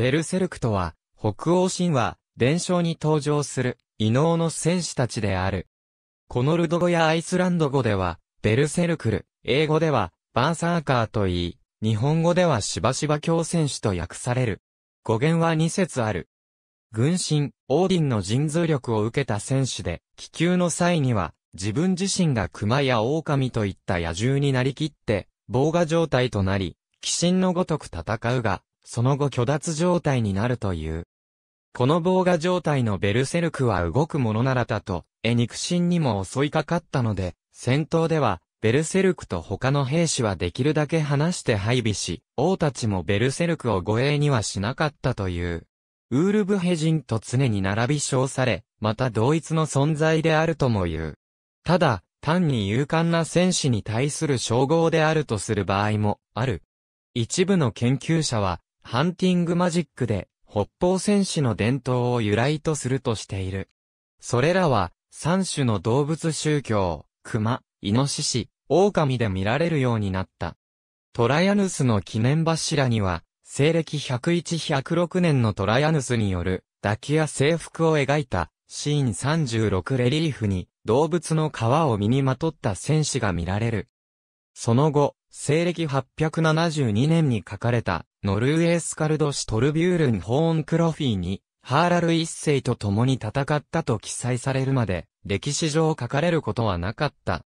ベルセルクとは、北欧神話、伝承に登場する、異能の戦士たちである。このルド語やアイスランド語では、ベルセルクル、英語では、バーサーカーと言い、日本語ではしばしば強戦士と訳される。語源は2節ある。軍神、オーディンの神通力を受けた戦士で、気球の際には、自分自身が熊や狼といった野獣になりきって、防火状態となり、鬼神のごとく戦うが、その後虚脱状態になるという。この防画状態のベルセルクは動くものならだと、え肉親にも襲いかかったので、戦闘では、ベルセルクと他の兵士はできるだけ離して配備し、王たちもベルセルクを護衛にはしなかったという。ウールブヘ人と常に並び称され、また同一の存在であるとも言う。ただ、単に勇敢な戦士に対する称号であるとする場合もある。一部の研究者は、ハンティングマジックで、北方戦士の伝統を由来とするとしている。それらは、三種の動物宗教、熊、イノシシ、狼で見られるようになった。トラヤヌスの記念柱には、西暦101-106年のトラヤヌスによる、抱きや制服を描いた、シーン36レリーフに、動物の皮を身にまとった戦士が見られる。その後、西暦872年に書かれた、ノルウェースカルド氏トルビュールン・ホーン・クロフィーに、ハーラル一世と共に戦ったと記載されるまで、歴史上書かれることはなかった。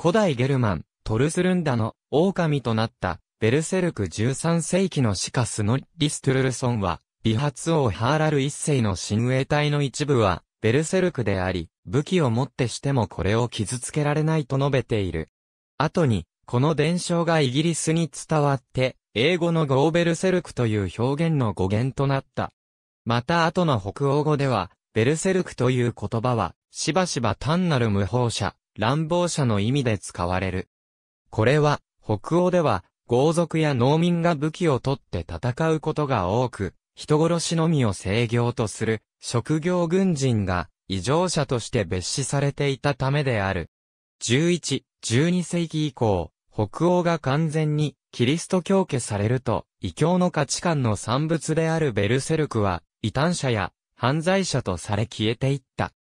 古代ゲルマン、トルスルンダの狼となった、ベルセルク13世紀のシカスノリストゥルルソンは、美発王ハーラル一世の親衛隊の一部は、ベルセルクであり、武器をもってしてもこれを傷つけられないと述べている。後に、この伝承がイギリスに伝わって、英語のゴーベルセルクという表現の語源となった。また後の北欧語では、ベルセルクという言葉は、しばしば単なる無法者、乱暴者の意味で使われる。これは、北欧では、豪族や農民が武器を取って戦うことが多く、人殺しのみを制御とする、職業軍人が、異常者として蔑視されていたためである。11、12世紀以降、北欧が完全にキリスト教家されると、異教の価値観の産物であるベルセルクは、異端者や犯罪者とされ消えていった。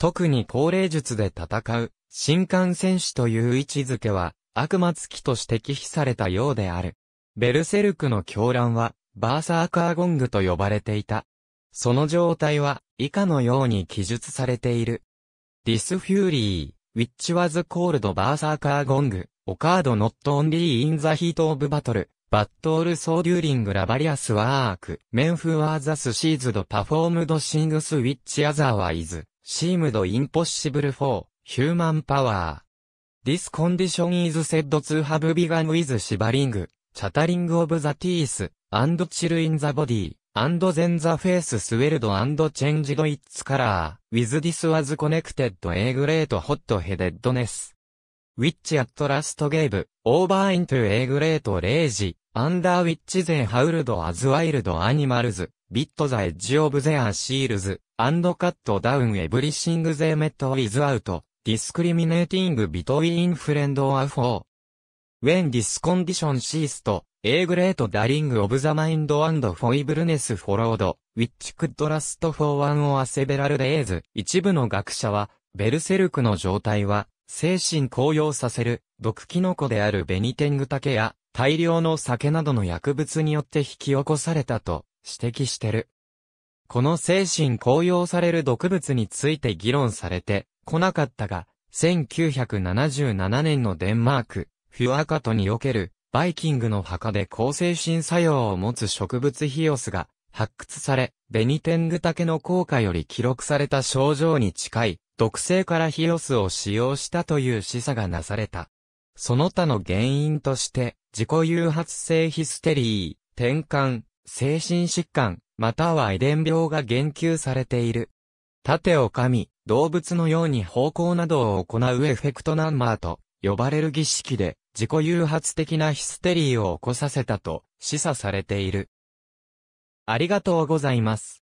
特に高齢術で戦う、新幹戦士という位置づけは、悪魔付きとして忌避されたようである。ベルセルクの狂乱は、バーサーカーゴングと呼ばれていた。その状態は、以下のように記述されている。ディスフューリー、ウィッチワズコールドバーサーカーゴング、オカードノットオンリーインザヒートオブバトル、バットオルソーデューリングラバリアスワーク、メンフワーザスシーズドパフォームドシングスウィッチアザーワイズ、シームドインポッシブルフォー、ヒューマンパワー。This condition is said to have begun with shivering, chattering of the teeth, and chill in the body, and then the face swelled and changed its color, with this was connected a great hot headedness. which at last gave, over into a great rage, under which they howled as wild animals, bit the edge of their shields, and cut down everything they met without, discriminating between friend or foe. When this condition ceased, a great darling of the mind and feebleness followed, which could last for one or several days. 一部の学者は、ベルセルクの状態は、精神高揚させる毒キノコであるベニテングタケや大量の酒などの薬物によって引き起こされたと指摘してる。この精神高揚される毒物について議論されてこなかったが、1977年のデンマーク、フュアカトにおけるバイキングの墓で抗精神作用を持つ植物ヒオスが発掘され、ベニテングタケの効果より記録された症状に近い毒性からヒオスを使用したという示唆がなされた。その他の原因として、自己誘発性ヒステリー、転換、精神疾患、または遺伝病が言及されている。盾を噛み、動物のように方向などを行うエフェクトナンマーと呼ばれる儀式で自己誘発的なヒステリーを起こさせたと示唆されている。ありがとうございます。